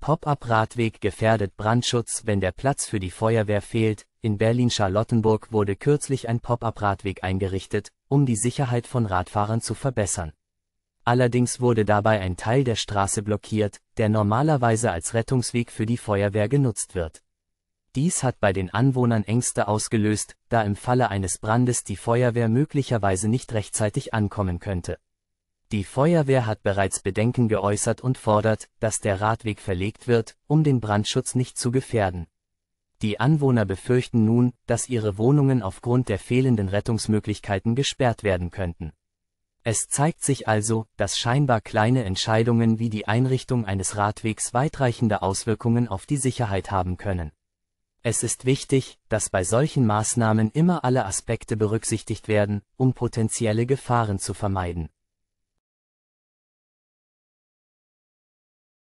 Pop-up-Radweg gefährdet Brandschutz, wenn der Platz für die Feuerwehr fehlt. In Berlin-Charlottenburg wurde kürzlich ein Pop-up-Radweg eingerichtet, um die Sicherheit von Radfahrern zu verbessern. Allerdings wurde dabei ein Teil der Straße blockiert, der normalerweise als Rettungsweg für die Feuerwehr genutzt wird. Dies hat bei den Anwohnern Ängste ausgelöst, da im Falle eines Brandes die Feuerwehr möglicherweise nicht rechtzeitig ankommen könnte. Die Feuerwehr hat bereits Bedenken geäußert und fordert, dass der Radweg verlegt wird, um den Brandschutz nicht zu gefährden. Die Anwohner befürchten nun, dass ihre Wohnungen aufgrund der fehlenden Rettungsmöglichkeiten gesperrt werden könnten. Es zeigt sich also, dass scheinbar kleine Entscheidungen wie die Einrichtung eines Radwegs weitreichende Auswirkungen auf die Sicherheit haben können. Es ist wichtig, dass bei solchen Maßnahmen immer alle Aspekte berücksichtigt werden, um potenzielle Gefahren zu vermeiden.